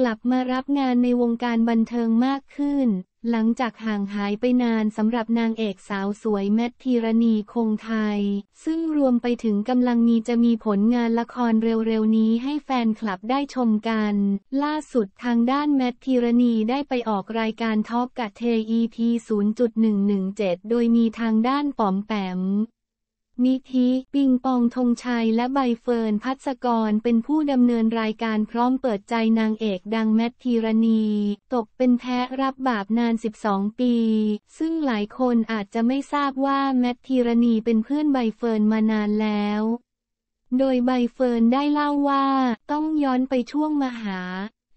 กลับมารับงานในวงการบันเทิงมากขึ้น หลังจากห่างหายไปนานสำหรับนางเอกสาวสวยแมททีรณีคงไทย ซึ่งรวมไปถึงกำลังมีจะมีผลงานละครเร็วๆ นี้ให้แฟนคลับได้ชมกัน ล่าสุดทางด้านแมททีรณีได้ไปออกรายการท็อปกัะเทอีพี0.117 โดยมีทางด้านป๋อมแปมนิธิปิงปองธงชัยและใบเฟิร์นพัศกรเป็นผู้ดำเนินรายการพร้อมเปิดใจนางเอกดังแมททีรณี ตกเป็นแพ้รับบาปนาน 12 ปี ซึ่งหลายคนอาจจะไม่ทราบว่าแมททีรณีเป็นเพื่อนใบเฟิร์นมานานแล้ว โดยใบเฟิร์นได้เล่าว่า ต้องย้อนไปช่วงมหา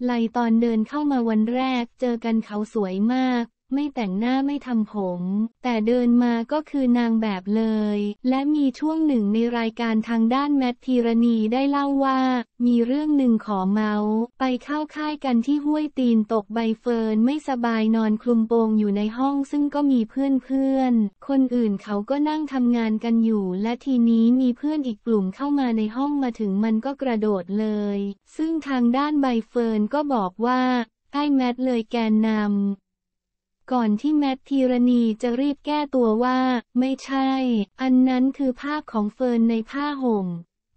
ไลตอนเดินเข้ามาวันแรกเจอกันเขาสวยมากไม่แต่งหน้าไม่ทำผม แต่เดินมาก็คือนางแบบเลย และมีช่วงหนึ่งในรายการทางด้านแมทธีรณีได้เล่าว่า มีเรื่องหนึ่งขอเมาส์ไปเข้าค่ายกันที่ห้วยตีนตกใบเฟิร์นไม่สบายนอนคลุมโปงอยู่ในห้องซึ่งก็มีเพื่อนๆคนอื่นเขาก็นั่งทำงานกันอยู่ และทีนี้มีเพื่อนอีกกลุ่มเข้ามาในห้องมาถึงมันก็กระโดดเลย ซึ่งทางด้านใบเฟิร์นก็บอกว่าไอ้แมทเลยแกนนำก่อนที่แมททีรณีจะรีบแก้ตัวว่าไม่ใช่ อันนั้นคือภาพของเฟิร์นในผ้าห่ม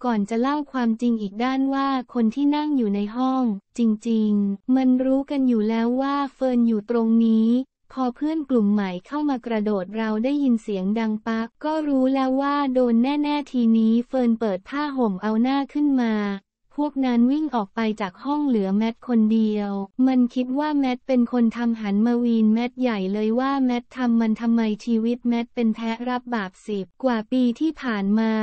ก่อนจะเล่าความจริงอีกด้านว่าคนที่นั่งอยู่ในห้อง จริงๆ มันรู้กันอยู่แล้วว่าเฟิร์นอยู่ตรงนี้ พอเพื่อนกลุ่มใหม่เข้ามากระโดดเราได้ยินเสียงดังปักก็รู้แล้วว่าโดนแน่ๆ ทีนี้เฟิร์นเปิดผ้าห่มเอาหน้าขึ้นมาพวกนั้นวิ่งออกไปจากห้องเหลือแมทคนเดียว มันคิดว่าแมทเป็นคนทำหันมาวีนแมทใหญ่เลยว่าแมททำมันทำไมชีวิตแมทเป็นแพ้รับบาปสิบกว่าปีที่ผ่านมา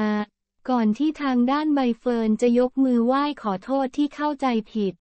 ก่อนที่ทางด้านใบเฟิร์นจะยกมือไหว้ขอโทษที่เข้าใจผิด